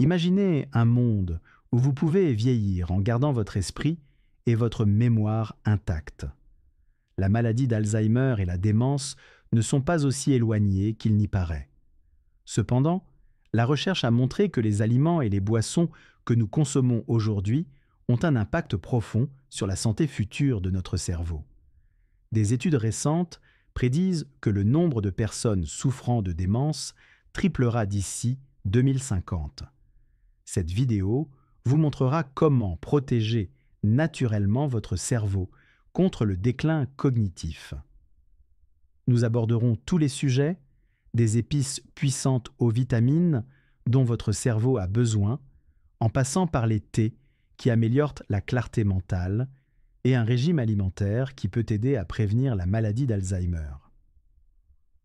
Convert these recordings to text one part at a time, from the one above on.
Imaginez un monde où vous pouvez vieillir en gardant votre esprit et votre mémoire intacte. La maladie d'Alzheimer et la démence ne sont pas aussi éloignées qu'il n'y paraît. Cependant, la recherche a montré que les aliments et les boissons que nous consommons aujourd'hui ont un impact profond sur la santé future de notre cerveau. Des études récentes prédisent que le nombre de personnes souffrant de démence triplera d'ici 2050. Cette vidéo vous montrera comment protéger naturellement votre cerveau contre le déclin cognitif. Nous aborderons tous les sujets, des épices puissantes aux vitamines dont votre cerveau a besoin, en passant par les thés qui améliorent la clarté mentale et un régime alimentaire qui peut aider à prévenir la maladie d'Alzheimer.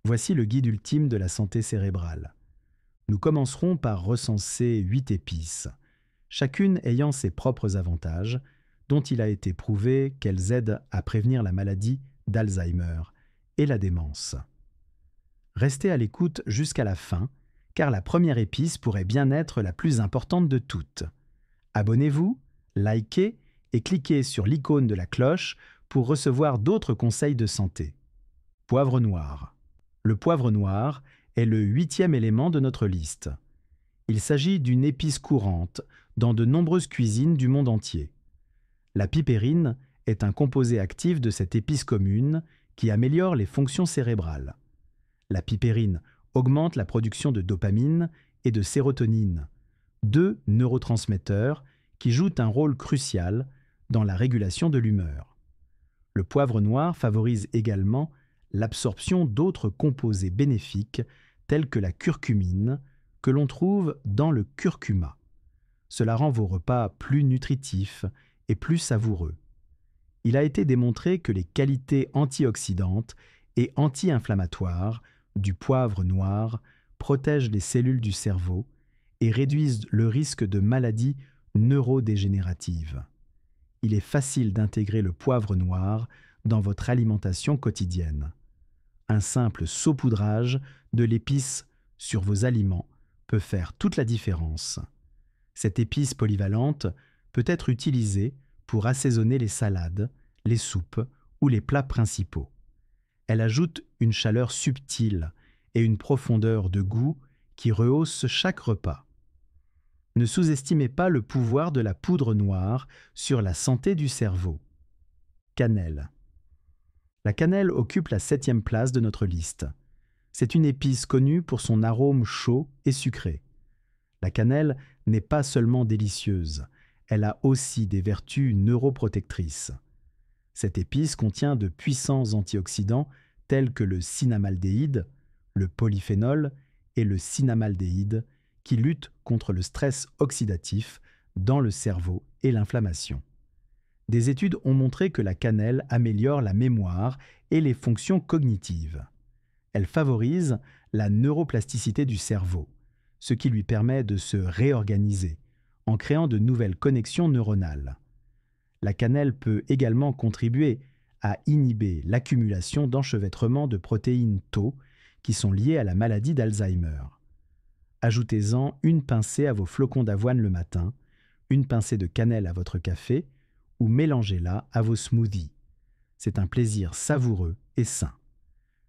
Voici le guide ultime de la santé cérébrale. Nous commencerons par recenser huit épices, chacune ayant ses propres avantages, dont il a été prouvé qu'elles aident à prévenir la maladie d'Alzheimer et la démence. Restez à l'écoute jusqu'à la fin, car la première épice pourrait bien être la plus importante de toutes. Abonnez-vous, likez et cliquez sur l'icône de la cloche pour recevoir d'autres conseils de santé. Poivre noir. Le poivre noir est le huitième élément de notre liste. Il s'agit d'une épice courante dans de nombreuses cuisines du monde entier. La pipérine est un composé actif de cette épice commune qui améliore les fonctions cérébrales. La pipérine augmente la production de dopamine et de sérotonine, deux neurotransmetteurs qui jouent un rôle crucial dans la régulation de l'humeur. Le poivre noir favorise également l'absorption d'autres composés bénéfiques telles que la curcumine, que l'on trouve dans le curcuma. Cela rend vos repas plus nutritifs et plus savoureux. Il a été démontré que les qualités antioxydantes et anti-inflammatoires du poivre noir protègent les cellules du cerveau et réduisent le risque de maladies neurodégénératives. Il est facile d'intégrer le poivre noir dans votre alimentation quotidienne. Un simple saupoudrage de l'épice sur vos aliments peut faire toute la différence. Cette épice polyvalente peut être utilisée pour assaisonner les salades, les soupes ou les plats principaux. Elle ajoute une chaleur subtile et une profondeur de goût qui rehausse chaque repas. Ne sous-estimez pas le pouvoir de la poudre noire sur la santé du cerveau. Cannelle. La cannelle occupe la septième place de notre liste. C'est une épice connue pour son arôme chaud et sucré. La cannelle n'est pas seulement délicieuse, elle a aussi des vertus neuroprotectrices. Cette épice contient de puissants antioxydants tels que le cinnamaldéhyde, le polyphénol et le cinnamaldéhyde qui luttent contre le stress oxydatif dans le cerveau et l'inflammation. Des études ont montré que la cannelle améliore la mémoire et les fonctions cognitives. Elle favorise la neuroplasticité du cerveau, ce qui lui permet de se réorganiser en créant de nouvelles connexions neuronales. La cannelle peut également contribuer à inhiber l'accumulation d'enchevêtrements de protéines tau qui sont liées à la maladie d'Alzheimer. Ajoutez-en une pincée à vos flocons d'avoine le matin, une pincée de cannelle à votre café mélangez-la à vos smoothies. C'est un plaisir savoureux et sain.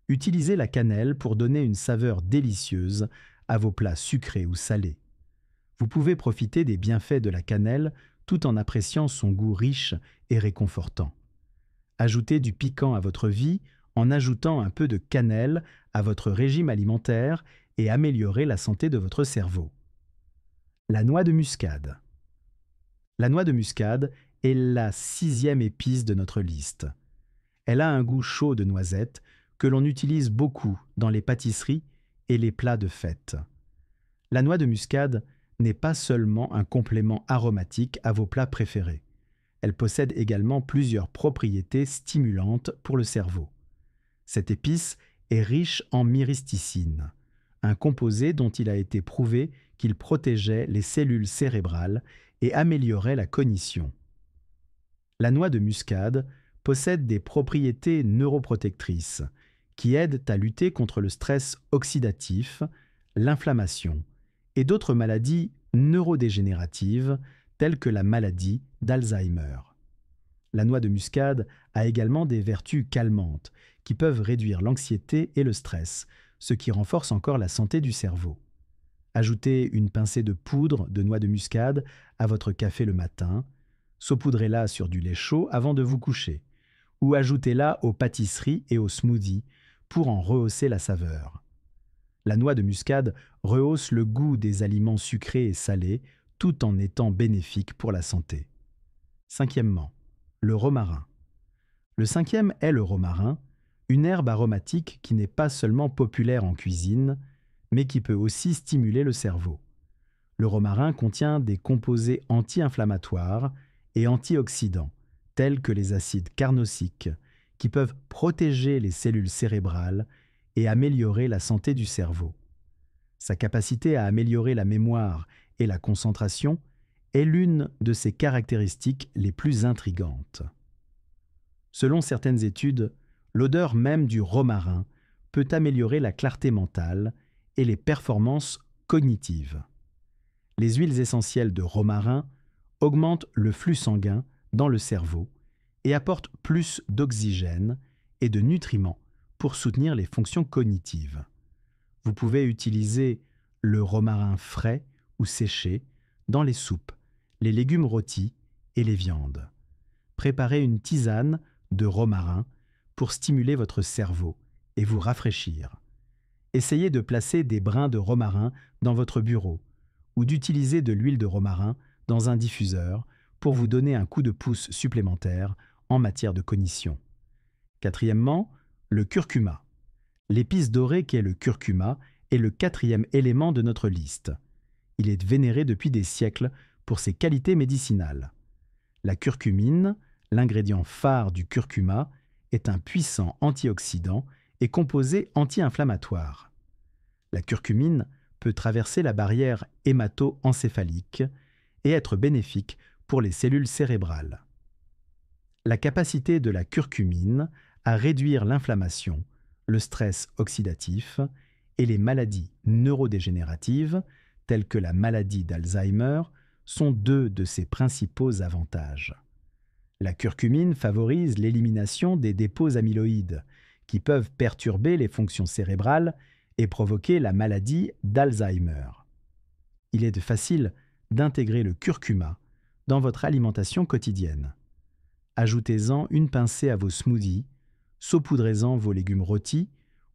Utilisez la cannelle pour donner une saveur délicieuse à vos plats sucrés ou salés. Vous pouvez profiter des bienfaits de la cannelle tout en appréciant son goût riche et réconfortant. Ajoutez du piquant à votre vie en ajoutant un peu de cannelle à votre régime alimentaire et améliorez la santé de votre cerveau. La noix de muscade. La noix de muscade est la sixième épice de notre liste. Elle a un goût chaud de noisette que l'on utilise beaucoup dans les pâtisseries et les plats de fête. La noix de muscade n'est pas seulement un complément aromatique à vos plats préférés. Elle possède également plusieurs propriétés stimulantes pour le cerveau. Cette épice est riche en myristicine, un composé dont il a été prouvé qu'il protégeait les cellules cérébrales et améliorait la cognition. La noix de muscade possède des propriétés neuroprotectrices qui aident à lutter contre le stress oxydatif, l'inflammation et d'autres maladies neurodégénératives telles que la maladie d'Alzheimer. La noix de muscade a également des vertus calmantes qui peuvent réduire l'anxiété et le stress, ce qui renforce encore la santé du cerveau. Ajoutez une pincée de poudre de noix de muscade à votre café le matin saupoudrez-la sur du lait chaud avant de vous coucher, ou ajoutez-la aux pâtisseries et aux smoothies pour en rehausser la saveur. La noix de muscade rehausse le goût des aliments sucrés et salés tout en étant bénéfique pour la santé. Cinquièmement, le romarin. Le cinquième est le romarin, une herbe aromatique qui n'est pas seulement populaire en cuisine, mais qui peut aussi stimuler le cerveau. Le romarin contient des composés anti-inflammatoires, et antioxydants, tels que les acides carnosiques, qui peuvent protéger les cellules cérébrales et améliorer la santé du cerveau. Sa capacité à améliorer la mémoire et la concentration est l'une de ses caractéristiques les plus intrigantes. Selon certaines études, l'odeur même du romarin peut améliorer la clarté mentale et les performances cognitives. Les huiles essentielles de romarin augmente le flux sanguin dans le cerveau et apporte plus d'oxygène et de nutriments pour soutenir les fonctions cognitives. Vous pouvez utiliser le romarin frais ou séché dans les soupes, les légumes rôtis et les viandes. Préparez une tisane de romarin pour stimuler votre cerveau et vous rafraîchir. Essayez de placer des brins de romarin dans votre bureau ou d'utiliser de l'huile de romarin dans un diffuseur pour vous donner un coup de pouce supplémentaire en matière de cognition. Quatrièmement, le curcuma. L'épice dorée qu'est le curcuma est le quatrième élément de notre liste. Il est vénéré depuis des siècles pour ses qualités médicinales. La curcumine, l'ingrédient phare du curcuma, est un puissant antioxydant et composé anti-inflammatoire. La curcumine peut traverser la barrière hémato-encéphalique et être bénéfique pour les cellules cérébrales. La capacité de la curcumine à réduire l'inflammation, le stress oxydatif et les maladies neurodégénératives, telles que la maladie d'Alzheimer, sont deux de ses principaux avantages. La curcumine favorise l'élimination des dépôts amyloïdes, qui peuvent perturber les fonctions cérébrales et provoquer la maladie d'Alzheimer. Il est facile d'intégrer le curcuma dans votre alimentation quotidienne. Ajoutez-en une pincée à vos smoothies, saupoudrez-en vos légumes rôtis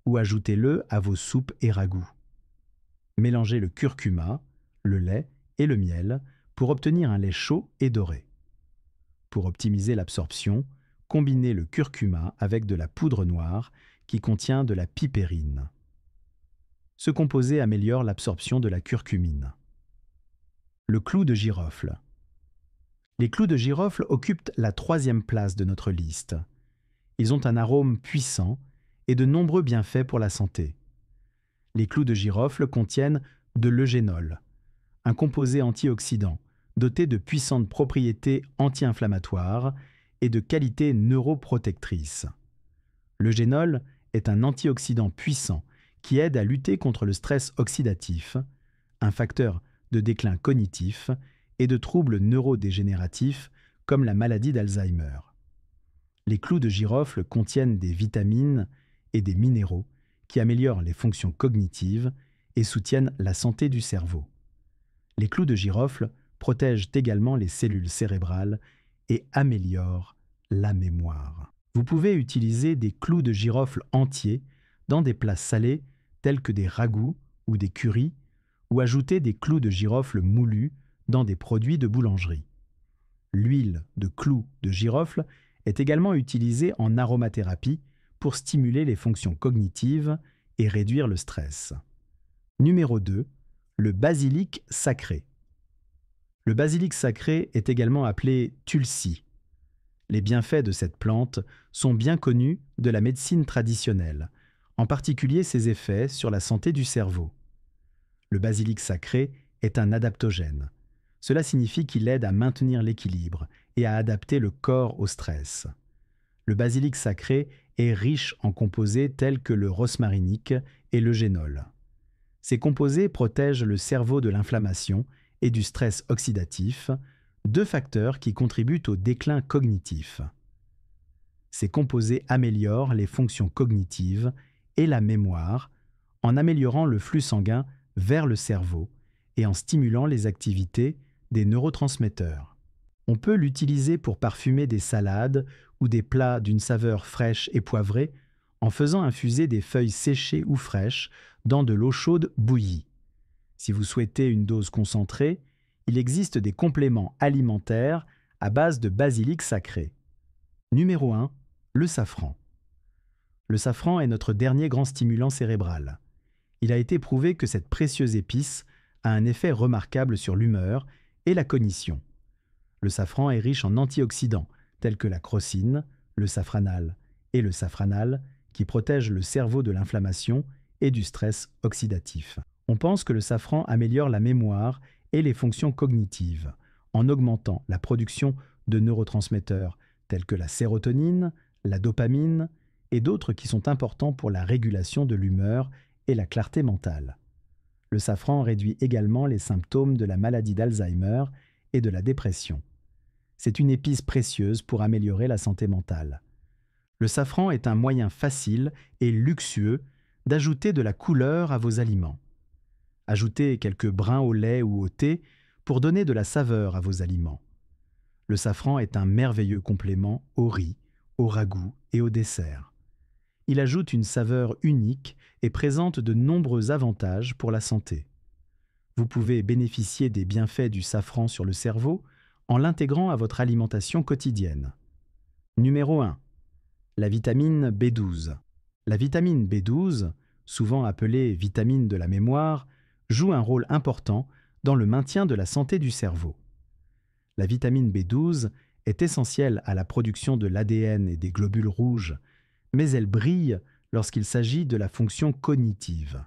ou ajoutez-le à vos soupes et ragoûts. Mélangez le curcuma, le lait et le miel pour obtenir un lait chaud et doré. Pour optimiser l'absorption, combinez le curcuma avec de la poudre noire qui contient de la pipérine. Ce composé améliore l'absorption de la curcumine le clou de girofle. Les clous de girofle occupent la troisième place de notre liste. Ils ont un arôme puissant et de nombreux bienfaits pour la santé. Les clous de girofle contiennent de l'eugénol, un composé antioxydant doté de puissantes propriétés anti-inflammatoires et de qualités neuroprotectrices. L'eugénol est un antioxydant puissant qui aide à lutter contre le stress oxydatif, un facteur de déclin cognitif et de troubles neurodégénératifs comme la maladie d'Alzheimer. Les clous de girofle contiennent des vitamines et des minéraux qui améliorent les fonctions cognitives et soutiennent la santé du cerveau. Les clous de girofle protègent également les cellules cérébrales et améliorent la mémoire. Vous pouvez utiliser des clous de girofle entiers dans des plats salés tels que des ragoûts ou des curries ou ajouter des clous de girofle moulus dans des produits de boulangerie. L'huile de clous de girofle est également utilisée en aromathérapie pour stimuler les fonctions cognitives et réduire le stress. Numéro 2. Le basilic sacré. Le basilic sacré est également appelé tulsi. Les bienfaits de cette plante sont bien connus de la médecine traditionnelle, en particulier ses effets sur la santé du cerveau le basilic sacré, est un adaptogène. Cela signifie qu'il aide à maintenir l'équilibre et à adapter le corps au stress. Le basilic sacré est riche en composés tels que le rosmarinique et le génol. Ces composés protègent le cerveau de l'inflammation et du stress oxydatif, deux facteurs qui contribuent au déclin cognitif. Ces composés améliorent les fonctions cognitives et la mémoire en améliorant le flux sanguin vers le cerveau et en stimulant les activités des neurotransmetteurs. On peut l'utiliser pour parfumer des salades ou des plats d'une saveur fraîche et poivrée en faisant infuser des feuilles séchées ou fraîches dans de l'eau chaude bouillie. Si vous souhaitez une dose concentrée, il existe des compléments alimentaires à base de basilic sacré. Numéro 1. Le safran. Le safran est notre dernier grand stimulant cérébral il a été prouvé que cette précieuse épice a un effet remarquable sur l'humeur et la cognition. Le safran est riche en antioxydants, tels que la crocine, le safranal et le safranal, qui protègent le cerveau de l'inflammation et du stress oxydatif. On pense que le safran améliore la mémoire et les fonctions cognitives, en augmentant la production de neurotransmetteurs tels que la sérotonine, la dopamine et d'autres qui sont importants pour la régulation de l'humeur et la clarté mentale. Le safran réduit également les symptômes de la maladie d'Alzheimer et de la dépression. C'est une épice précieuse pour améliorer la santé mentale. Le safran est un moyen facile et luxueux d'ajouter de la couleur à vos aliments. Ajoutez quelques brins au lait ou au thé pour donner de la saveur à vos aliments. Le safran est un merveilleux complément au riz, au ragoût et au dessert il ajoute une saveur unique et présente de nombreux avantages pour la santé. Vous pouvez bénéficier des bienfaits du safran sur le cerveau en l'intégrant à votre alimentation quotidienne. Numéro 1. La vitamine B12. La vitamine B12, souvent appelée vitamine de la mémoire, joue un rôle important dans le maintien de la santé du cerveau. La vitamine B12 est essentielle à la production de l'ADN et des globules rouges mais elle brille lorsqu'il s'agit de la fonction cognitive.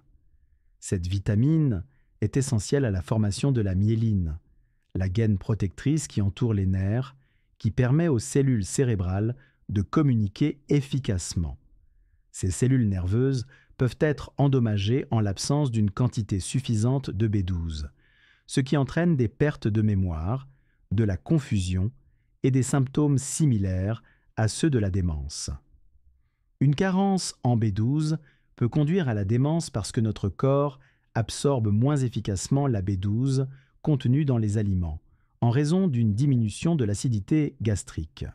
Cette vitamine est essentielle à la formation de la myéline, la gaine protectrice qui entoure les nerfs, qui permet aux cellules cérébrales de communiquer efficacement. Ces cellules nerveuses peuvent être endommagées en l'absence d'une quantité suffisante de B12, ce qui entraîne des pertes de mémoire, de la confusion et des symptômes similaires à ceux de la démence. Une carence en B12 peut conduire à la démence parce que notre corps absorbe moins efficacement la B12 contenue dans les aliments, en raison d'une diminution de l'acidité gastrique.